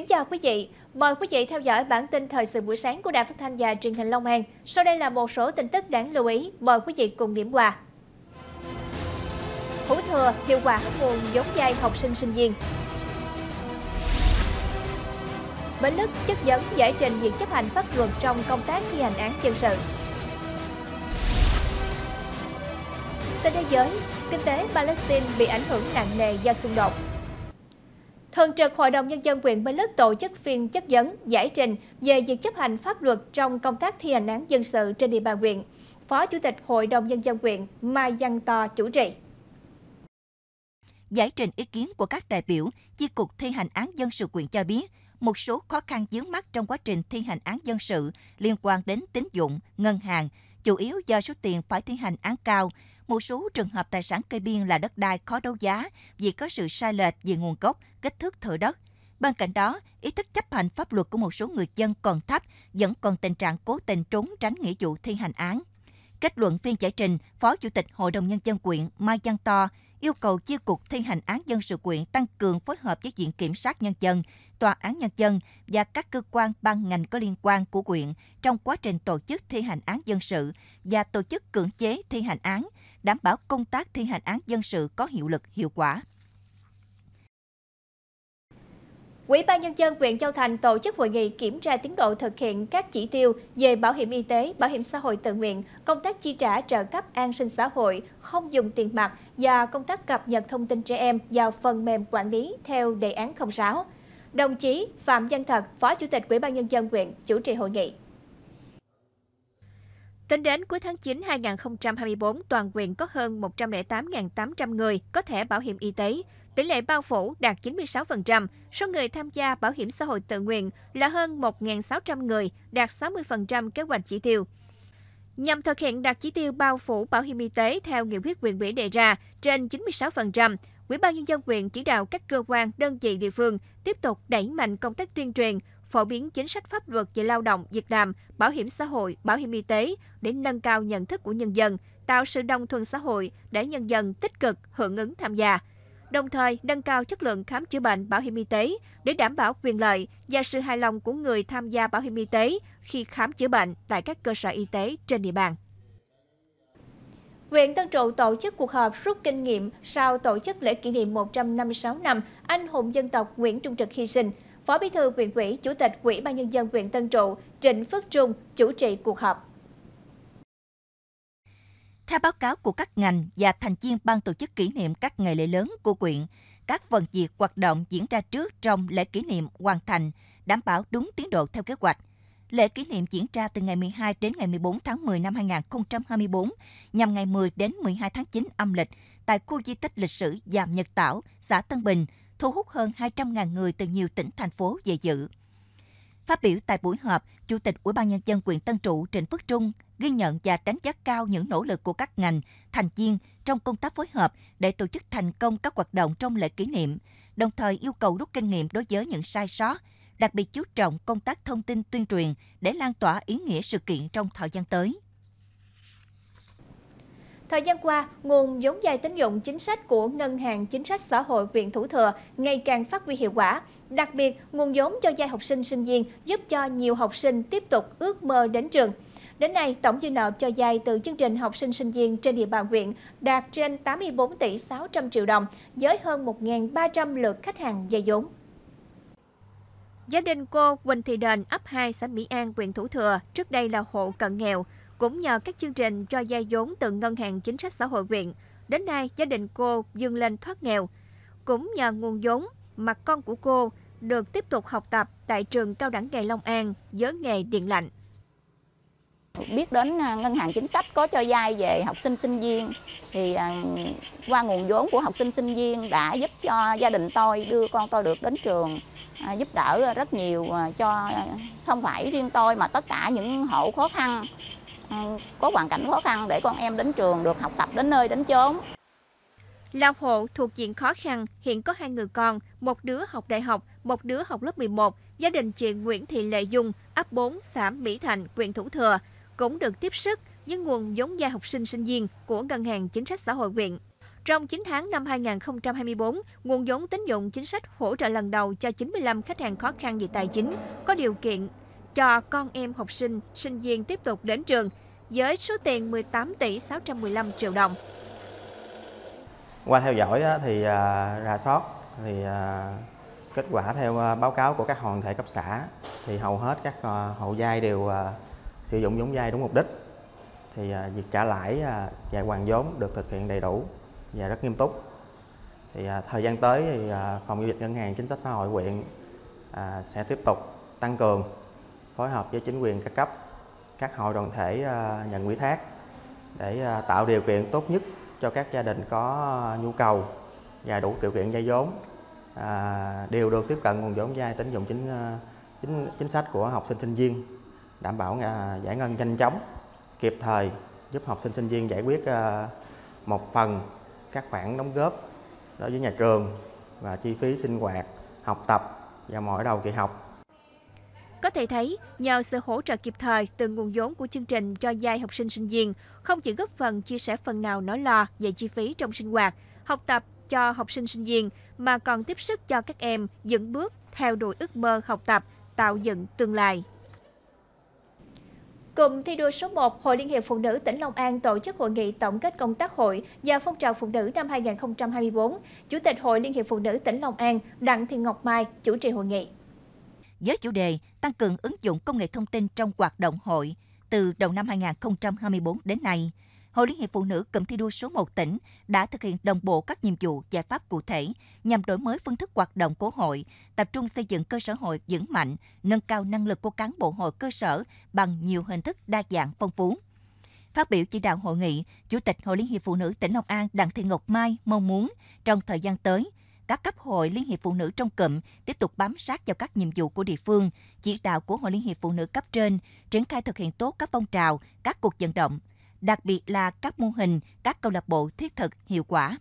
Kính chào quý vị, mời quý vị theo dõi bản tin thời sự buổi sáng của Đài Phát thanh và Truyền hình Long An. Sau đây là một số tin tức đáng lưu ý, mời quý vị cùng điểm qua. Hữu thừa hiệu quả nguồn giống dai học sinh sinh viên. Bến Đức chất vấn giải trình việc chấp hành pháp luật trong công tác thi hành án dân sự. Trên thế giới, kinh tế Palestine bị ảnh hưởng nặng nề do xung đột. Thường trực Hội đồng Nhân dân huyện Bến Lức tổ chức phiên chất vấn, giải trình về việc chấp hành pháp luật trong công tác thi hành án dân sự trên địa bàn huyện. Phó Chủ tịch Hội đồng Nhân dân huyện Mai Văn To chủ trì. Giải trình ý kiến của các đại biểu, Chi cục thi hành án dân sự quyền cho biết, một số khó khăn dướng mắt trong quá trình thi hành án dân sự liên quan đến tín dụng, ngân hàng, chủ yếu do số tiền phải thi hành án cao, một số trường hợp tài sản kê biên là đất đai khó đấu giá vì có sự sai lệch về nguồn gốc, kích thước thửa đất. Bên cạnh đó, ý thức chấp hành pháp luật của một số người dân còn thấp, vẫn còn tình trạng cố tình trốn tránh nghĩa vụ thi hành án. Kết luận phiên giải trình, Phó Chủ tịch Hội đồng Nhân dân quyện Mai Văn To yêu cầu Chi cục thi hành án dân sự quyện tăng cường phối hợp với Viện Kiểm sát Nhân dân, Tòa án Nhân dân và các cơ quan ban ngành có liên quan của quyện trong quá trình tổ chức thi hành án dân sự và tổ chức cưỡng chế thi hành án, đảm bảo công tác thi hành án dân sự có hiệu lực hiệu quả. Ủy ban Nhân dân huyện Châu Thành tổ chức hội nghị kiểm tra tiến độ thực hiện các chỉ tiêu về bảo hiểm y tế, bảo hiểm xã hội tự nguyện, công tác chi trả trợ cấp an sinh xã hội, không dùng tiền mặt và công tác cập nhật thông tin trẻ em vào phần mềm quản lý theo đề án 06. Đồng chí Phạm Văn Thật, Phó Chủ tịch Ủy ban Nhân dân huyện, chủ trì hội nghị. Tính đến cuối tháng 9 2024, toàn quyền có hơn 108.800 người có thẻ bảo hiểm y tế. Tỷ lệ bao phủ đạt 96%, số người tham gia bảo hiểm xã hội tự nguyện là hơn 1.600 người, đạt 60% kế hoạch chỉ tiêu. Nhằm thực hiện đạt chỉ tiêu bao phủ bảo hiểm y tế theo nghị quyết quyền ủy đề ra trên 96%, Ủy ban nhân dân huyện chỉ đạo các cơ quan, đơn vị địa phương tiếp tục đẩy mạnh công tác tuyên truyền, phổ biến chính sách pháp luật về lao động, việc làm, bảo hiểm xã hội, bảo hiểm y tế để nâng cao nhận thức của nhân dân, tạo sự đồng thuận xã hội để nhân dân tích cực hưởng ứng tham gia. Đồng thời, nâng cao chất lượng khám chữa bệnh bảo hiểm y tế để đảm bảo quyền lợi và sự hài lòng của người tham gia bảo hiểm y tế khi khám chữa bệnh tại các cơ sở y tế trên địa bàn. Huyện Tân Trụ tổ chức cuộc họp rút kinh nghiệm sau tổ chức lễ kỷ niệm 156 năm anh hùng dân tộc Nguyễn Trung Trực hy sinh – Phó Bí thư huyện ủy, Chủ tịch Ủy ban nhân dân huyện Tân Trụ Trịnh Phước Trung chủ trì cuộc họp. Theo báo cáo của các ngành và thành viên ban tổ chức kỷ niệm các ngày lễ lớn của huyện, các phần việc hoạt động diễn ra trước trong lễ kỷ niệm hoàn thành, đảm bảo đúng tiến độ theo kế hoạch. Lễ kỷ niệm diễn ra từ ngày 12 đến ngày 14 tháng 10 năm 2024, nhằm ngày 10 đến 12 tháng 9 âm lịch tại khu di tích lịch sử Giàm Nhật Tảo, xã Tân Bình – thu hút hơn 200.000 người từ nhiều tỉnh, thành phố về dự. Phát biểu tại buổi họp, Chủ tịch Ủy ban Nhân dân quyền Tân Trụ Trịnh Phước Trung ghi nhận và đánh giá cao những nỗ lực của các ngành, thành viên trong công tác phối hợp để tổ chức thành công các hoạt động trong lễ kỷ niệm, đồng thời yêu cầu rút kinh nghiệm đối với những sai sót, đặc biệt chú trọng công tác thông tin tuyên truyền để lan tỏa ý nghĩa sự kiện trong thời gian tới. Thời gian qua, nguồn vốn dài tín dụng chính sách của Ngân hàng Chính sách Xã hội huyện Thủ Thừa ngày càng phát huy hiệu quả. Đặc biệt, nguồn vốn cho giai học sinh sinh viên giúp cho nhiều học sinh tiếp tục ước mơ đến trường. Đến nay, tổng dư nợ cho dài từ chương trình học sinh sinh viên trên địa bàn huyện đạt trên 84 tỷ 600 triệu đồng, với hơn 1.300 lượt khách hàng dây vốn. Gia đình cô Quỳnh Thị Đền, ấp 2, xã Mỹ An, huyện Thủ Thừa, trước đây là hộ cận nghèo. Cũng nhờ các chương trình cho vay vốn từ Ngân hàng Chính sách Xã hội huyện, đến nay gia đình cô dương lên thoát nghèo. Cũng nhờ nguồn vốn mà con của cô được tiếp tục học tập tại trường cao đẳng nghề Long An với nghề điện lạnh. Biết đến à, ngân hàng chính sách có cho vay về học sinh sinh viên thì à, qua nguồn vốn của học sinh sinh viên đã giúp cho gia đình tôi đưa con tôi được đến trường à, giúp đỡ rất nhiều cho không phải riêng tôi mà tất cả những hộ khó khăn có hoàn cảnh khó khăn để con em đến trường được học tập đến nơi đến chốn. Lao Hộ thuộc diện khó khăn, hiện có hai người con, một đứa học đại học, một đứa học lớp 11. Gia đình chị Nguyễn Thị Lệ Dung, ấp 4, xã Mỹ Thành, huyện Thủ Thừa, cũng được tiếp sức với nguồn giống gia học sinh sinh viên của Ngân hàng Chính sách Xã hội huyện. Trong 9 tháng năm 2024, nguồn vốn tín dụng chính sách hỗ trợ lần đầu cho 95 khách hàng khó khăn về tài chính có điều kiện cho con em học sinh, sinh viên tiếp tục đến trường với số tiền 18 tỷ 615 triệu đồng. Qua theo dõi thì rà soát thì à, kết quả theo à, báo cáo của các hoàn thể cấp xã thì hầu hết các à, hộ giai đều sử dụng giống giai đúng mục đích thì việc trả lãi và hoàn vốn được thực hiện đầy đủ và rất nghiêm túc thì thời gian tới thì phòng giao dịch ngân hàng chính sách xã hội huyện sẽ tiếp tục tăng cường phối hợp với chính quyền các cấp, các hội đoàn thể ờ, nhận ủy thác để ờ, tạo điều kiện tốt nhất cho các gia đình có ờ, nhu cầu và đủ điều kiện vay vốn à, đều được tiếp cận nguồn vốn vay tín dụng chính chính chính sách của học sinh sinh viên đảm bảo giải ngân nhanh chóng kịp thời giúp học sinh sinh viên giải quyết một phần các khoản đóng góp đối với nhà trường và chi phí sinh hoạt học tập và mỗi đầu kỳ học có thể thấy, nhờ sự hỗ trợ kịp thời từ nguồn vốn của chương trình cho giai học sinh sinh viên, không chỉ góp phần chia sẻ phần nào nỗi lo về chi phí trong sinh hoạt, học tập cho học sinh sinh viên, mà còn tiếp sức cho các em dẫn bước theo đuổi ước mơ học tập, tạo dựng tương lai. Cụm thi đua số 1, Hội Liên hiệp Phụ nữ tỉnh Long An tổ chức hội nghị tổng kết công tác hội và phong trào phụ nữ năm 2024. Chủ tịch Hội Liên hiệp Phụ nữ tỉnh Long An Đặng Thị Ngọc Mai chủ trì hội nghị với chủ đề tăng cường ứng dụng công nghệ thông tin trong hoạt động hội từ đầu năm 2024 đến nay. Hội Liên hiệp Phụ nữ cụm thi đua số 1 tỉnh đã thực hiện đồng bộ các nhiệm vụ giải pháp cụ thể nhằm đổi mới phương thức hoạt động của hội, tập trung xây dựng cơ sở hội vững mạnh, nâng cao năng lực của cán bộ hội cơ sở bằng nhiều hình thức đa dạng phong phú. Phát biểu chỉ đạo hội nghị, Chủ tịch Hội Liên hiệp Phụ nữ tỉnh Long An Đặng Thị Ngọc Mai mong muốn trong thời gian tới, các cấp hội Liên hiệp Phụ nữ trong cụm tiếp tục bám sát vào các nhiệm vụ của địa phương, chỉ đạo của Hội Liên hiệp Phụ nữ cấp trên, triển khai thực hiện tốt các phong trào, các cuộc vận động, đặc biệt là các mô hình, các câu lạc bộ thiết thực hiệu quả.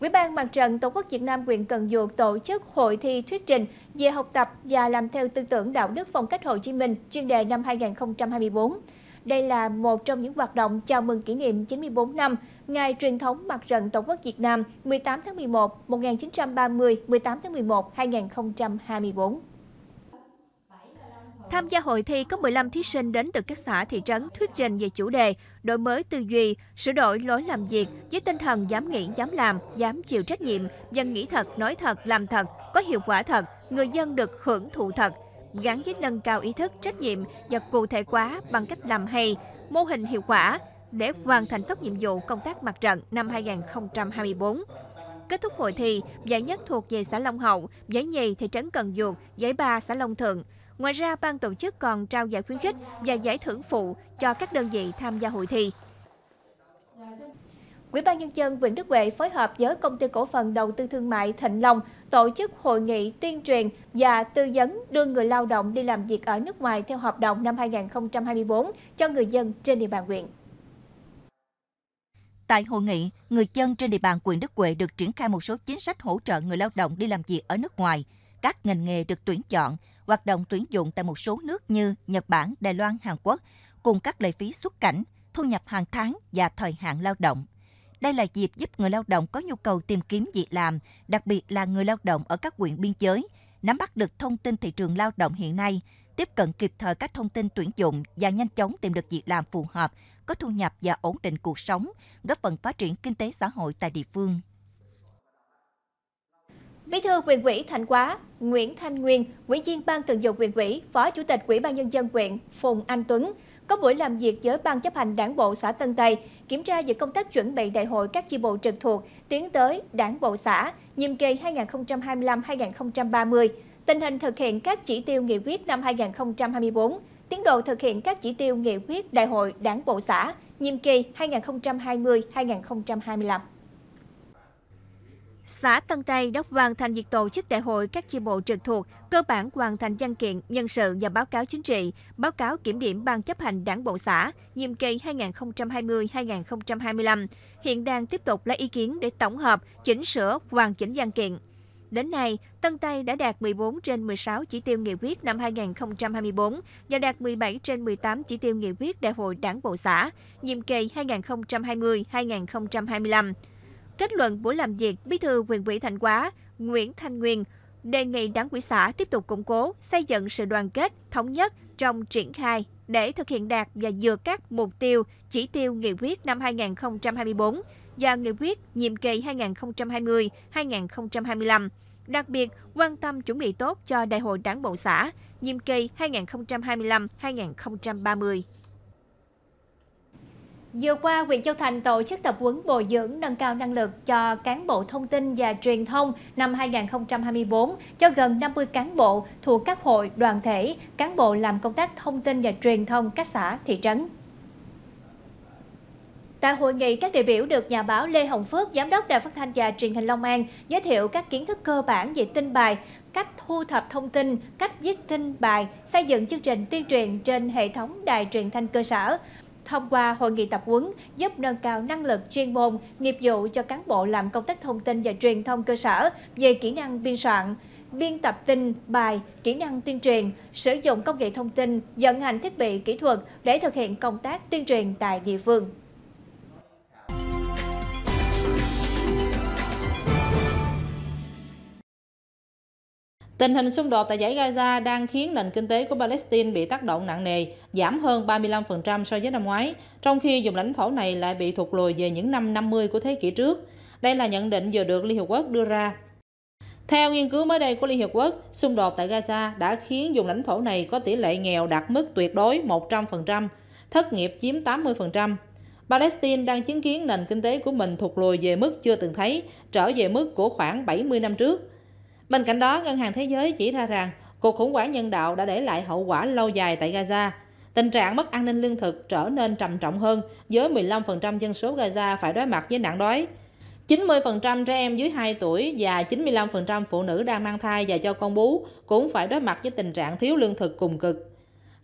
Ủy ban Mặt trận Tổ quốc Việt Nam huyện Cần Duộc tổ chức hội thi thuyết trình về học tập và làm theo tư tưởng đạo đức phong cách Hồ Chí Minh chuyên đề năm 2024. Đây là một trong những hoạt động chào mừng kỷ niệm 94 năm Ngày truyền thống Mặt trận Tổ quốc Việt Nam 18 tháng 11 1930 18 tháng 11 2024. Tham gia hội thi có 15 thí sinh đến từ các xã thị trấn thuyết trình về chủ đề đổi mới tư duy, sửa đổi lối làm việc với tinh thần dám nghĩ, dám làm, dám chịu trách nhiệm, dân nghĩ thật, nói thật, làm thật, có hiệu quả thật, người dân được hưởng thụ thật, gắn với nâng cao ý thức trách nhiệm và cụ thể hóa bằng cách làm hay, mô hình hiệu quả để hoàn thành tốt nhiệm vụ công tác mặt trận năm 2024. Kết thúc hội thi, giải nhất thuộc về xã Long Hậu, giải nhì thị trấn Cần Duộc, giải ba xã Long Thượng. Ngoài ra, ban tổ chức còn trao giải khuyến khích và giải thưởng phụ cho các đơn vị tham gia hội thi. Ủy ban nhân dân huyện Đức Huệ phối hợp với công ty cổ phần đầu tư thương mại Thịnh Long tổ chức hội nghị tuyên truyền và tư vấn đưa người lao động đi làm việc ở nước ngoài theo hợp đồng năm 2024 cho người dân trên địa bàn huyện. Tại hội nghị, người dân trên địa bàn quyền Đức Huệ được triển khai một số chính sách hỗ trợ người lao động đi làm việc ở nước ngoài. Các ngành nghề được tuyển chọn, hoạt động tuyển dụng tại một số nước như Nhật Bản, Đài Loan, Hàn Quốc, cùng các lệ phí xuất cảnh, thu nhập hàng tháng và thời hạn lao động. Đây là dịp giúp người lao động có nhu cầu tìm kiếm việc làm, đặc biệt là người lao động ở các huyện biên giới, nắm bắt được thông tin thị trường lao động hiện nay, tiếp cận kịp thời các thông tin tuyển dụng và nhanh chóng tìm được việc làm phù hợp, có thu nhập và ổn định cuộc sống, góp phần phát triển kinh tế xã hội tại địa phương. Bí thư huyện ủy Thành Quá, Nguyễn Thanh Nguyên, Ủy viên Ban Thường vụ huyện ủy, Phó Chủ tịch Ủy ban nhân dân huyện Phùng Anh Tuấn có buổi làm việc với Ban chấp hành Đảng bộ xã Tân Tây, kiểm tra về công tác chuẩn bị đại hội các chi bộ trực thuộc tiến tới Đảng bộ xã nhiệm kỳ 2025-2030, tình hình thực hiện các chỉ tiêu nghị quyết năm 2024, tiến độ thực hiện các chỉ tiêu nghị quyết đại hội Đảng bộ xã nhiệm kỳ 2020-2025. Xã Tân Tây đã hoàn thành việc tổ chức đại hội các chi bộ trực thuộc, cơ bản hoàn thành văn kiện, nhân sự và báo cáo chính trị, báo cáo kiểm điểm ban chấp hành đảng bộ xã, nhiệm kỳ 2020-2025. Hiện đang tiếp tục lấy ý kiến để tổng hợp, chỉnh sửa, hoàn chỉnh văn kiện. Đến nay, Tân Tây đã đạt 14 trên 16 chỉ tiêu nghị quyết năm 2024 và đạt 17 trên 18 chỉ tiêu nghị quyết đại hội đảng bộ xã, nhiệm kỳ 2020-2025. Kết luận buổi làm việc, Bí thư huyện ủy Thành Quá Nguyễn Thanh Nguyên đề nghị Đảng ủy xã tiếp tục củng cố, xây dựng sự đoàn kết, thống nhất trong triển khai để thực hiện đạt và vượt các mục tiêu, chỉ tiêu nghị quyết năm 2024 và nghị quyết nhiệm kỳ 2020-2025. Đặc biệt, quan tâm chuẩn bị tốt cho Đại hội Đảng bộ xã nhiệm kỳ 2025-2030. Vừa qua, huyện Châu Thành tổ chức tập huấn bồi dưỡng nâng cao năng lực cho cán bộ thông tin và truyền thông năm 2024 cho gần 50 cán bộ thuộc các hội, đoàn thể, cán bộ làm công tác thông tin và truyền thông các xã, thị trấn. Tại hội nghị, các đại biểu được nhà báo Lê Hồng Phước, Giám đốc Đài Phát Thanh và Truyền hình Long An giới thiệu các kiến thức cơ bản về tin bài, cách thu thập thông tin, cách viết tin bài, xây dựng chương trình tuyên truyền trên hệ thống đài truyền thanh cơ sở thông qua hội nghị tập huấn giúp nâng cao năng lực chuyên môn, nghiệp vụ cho cán bộ làm công tác thông tin và truyền thông cơ sở về kỹ năng biên soạn, biên tập tin, bài, kỹ năng tuyên truyền, sử dụng công nghệ thông tin, vận hành thiết bị kỹ thuật để thực hiện công tác tuyên truyền tại địa phương. Tình hình xung đột tại giải Gaza đang khiến nền kinh tế của Palestine bị tác động nặng nề, giảm hơn 35% so với năm ngoái, trong khi vùng lãnh thổ này lại bị thụt lùi về những năm 50 của thế kỷ trước. Đây là nhận định vừa được Liên Hiệp Quốc đưa ra. Theo nghiên cứu mới đây của Liên Hiệp Quốc, xung đột tại Gaza đã khiến vùng lãnh thổ này có tỷ lệ nghèo đạt mức tuyệt đối 100%, thất nghiệp chiếm 80%. Palestine đang chứng kiến nền kinh tế của mình thụt lùi về mức chưa từng thấy, trở về mức của khoảng 70 năm trước – Bên cạnh đó, Ngân hàng Thế giới chỉ ra rằng cuộc khủng hoảng nhân đạo đã để lại hậu quả lâu dài tại Gaza. Tình trạng mất an ninh lương thực trở nên trầm trọng hơn, với 15% dân số Gaza phải đối mặt với nạn đói. 90% trẻ em dưới 2 tuổi và 95% phụ nữ đang mang thai và cho con bú cũng phải đối mặt với tình trạng thiếu lương thực cùng cực.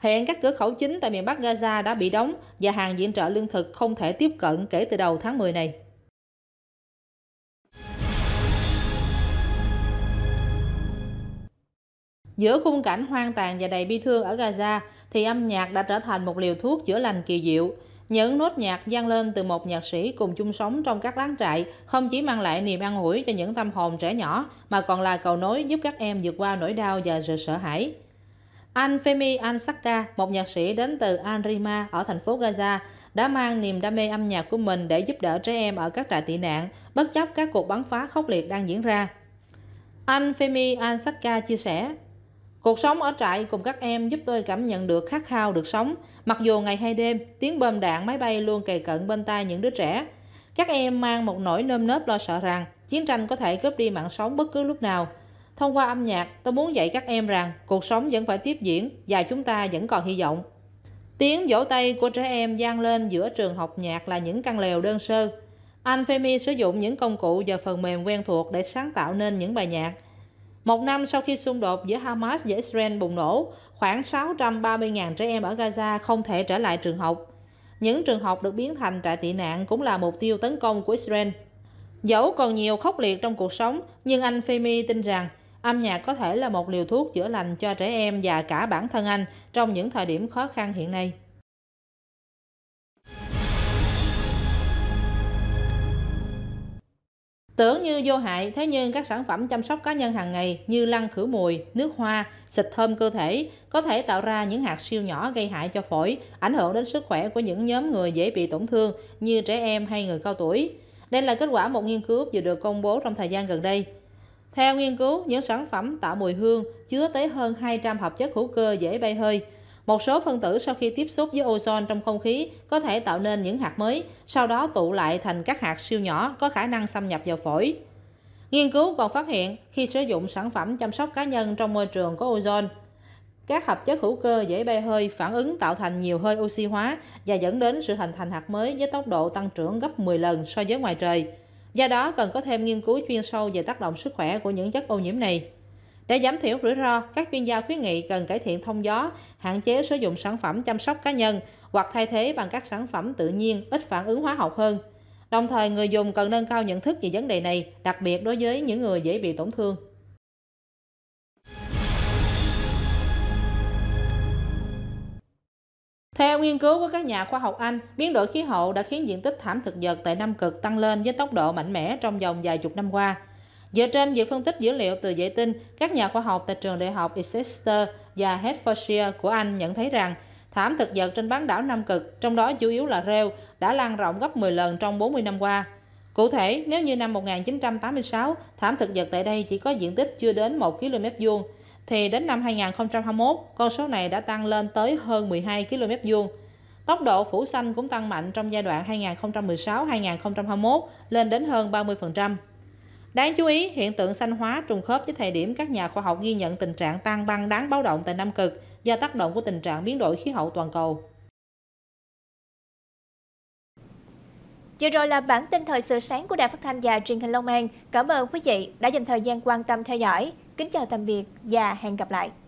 Hiện các cửa khẩu chính tại miền Bắc Gaza đã bị đóng và hàng viện trợ lương thực không thể tiếp cận kể từ đầu tháng 10 này. Giữa khung cảnh hoang tàn và đầy bi thương ở Gaza thì âm nhạc đã trở thành một liều thuốc chữa lành kỳ diệu. Những nốt nhạc gian lên từ một nhạc sĩ cùng chung sống trong các láng trại không chỉ mang lại niềm an ủi cho những tâm hồn trẻ nhỏ mà còn là cầu nối giúp các em vượt qua nỗi đau và sự sợ hãi. Anh Femi Ansaka, một nhạc sĩ đến từ Anrima ở thành phố Gaza, đã mang niềm đam mê âm nhạc của mình để giúp đỡ trẻ em ở các trại tị nạn, bất chấp các cuộc bắn phá khốc liệt đang diễn ra. Anh Femi Ansaka chia sẻ, Cuộc sống ở trại cùng các em giúp tôi cảm nhận được khát khao được sống, mặc dù ngày hay đêm, tiếng bơm đạn máy bay luôn kề cận bên tai những đứa trẻ. Các em mang một nỗi nơm nớp lo sợ rằng chiến tranh có thể cướp đi mạng sống bất cứ lúc nào. Thông qua âm nhạc, tôi muốn dạy các em rằng cuộc sống vẫn phải tiếp diễn và chúng ta vẫn còn hy vọng. Tiếng vỗ tay của trẻ em gian lên giữa trường học nhạc là những căn lều đơn sơ. Anh Femi sử dụng những công cụ và phần mềm quen thuộc để sáng tạo nên những bài nhạc – một năm sau khi xung đột giữa Hamas và Israel bùng nổ, khoảng 630.000 trẻ em ở Gaza không thể trở lại trường học. Những trường học được biến thành trại tị nạn cũng là mục tiêu tấn công của Israel. Dẫu còn nhiều khốc liệt trong cuộc sống, nhưng anh Femi tin rằng âm nhạc có thể là một liều thuốc chữa lành cho trẻ em và cả bản thân anh trong những thời điểm khó khăn hiện nay. Tưởng như vô hại, thế nhưng các sản phẩm chăm sóc cá nhân hàng ngày như lăn khử mùi, nước hoa, xịt thơm cơ thể có thể tạo ra những hạt siêu nhỏ gây hại cho phổi, ảnh hưởng đến sức khỏe của những nhóm người dễ bị tổn thương như trẻ em hay người cao tuổi. Đây là kết quả một nghiên cứu vừa được công bố trong thời gian gần đây. Theo nghiên cứu, những sản phẩm tạo mùi hương chứa tới hơn 200 hợp chất hữu cơ dễ bay hơi, một số phân tử sau khi tiếp xúc với ozone trong không khí có thể tạo nên những hạt mới, sau đó tụ lại thành các hạt siêu nhỏ có khả năng xâm nhập vào phổi. Nghiên cứu còn phát hiện khi sử dụng sản phẩm chăm sóc cá nhân trong môi trường có ozone, các hợp chất hữu cơ dễ bay hơi phản ứng tạo thành nhiều hơi oxy hóa và dẫn đến sự hình thành hạt mới với tốc độ tăng trưởng gấp 10 lần so với ngoài trời. Do đó, cần có thêm nghiên cứu chuyên sâu về tác động sức khỏe của những chất ô nhiễm này. Để giảm thiểu rủi ro, các chuyên gia khuyến nghị cần cải thiện thông gió, hạn chế sử dụng sản phẩm chăm sóc cá nhân hoặc thay thế bằng các sản phẩm tự nhiên ít phản ứng hóa học hơn. Đồng thời, người dùng cần nâng cao nhận thức về vấn đề này, đặc biệt đối với những người dễ bị tổn thương. Theo nghiên cứu của các nhà khoa học Anh, biến đổi khí hậu đã khiến diện tích thảm thực vật tại Nam Cực tăng lên với tốc độ mạnh mẽ trong vòng vài chục năm qua. Dựa trên việc phân tích dữ liệu từ vệ tinh, các nhà khoa học tại trường đại học Exeter và Hertfordshire của Anh nhận thấy rằng thảm thực vật trên bán đảo Nam Cực, trong đó chủ yếu là rêu, đã lan rộng gấp 10 lần trong 40 năm qua. Cụ thể, nếu như năm 1986, thảm thực vật tại đây chỉ có diện tích chưa đến 1 km vuông, thì đến năm 2021, con số này đã tăng lên tới hơn 12 km vuông. Tốc độ phủ xanh cũng tăng mạnh trong giai đoạn 2016-2021 lên đến hơn 30%. Đáng chú ý, hiện tượng xanh hóa trùng khớp với thời điểm các nhà khoa học ghi nhận tình trạng tan băng đáng báo động tại Nam Cực do tác động của tình trạng biến đổi khí hậu toàn cầu. Vừa rồi là bản tin thời sự sáng của Đài Phát thanh và Truyền hình Long An. Cảm ơn quý vị đã dành thời gian quan tâm theo dõi. Kính chào tạm biệt và hẹn gặp lại.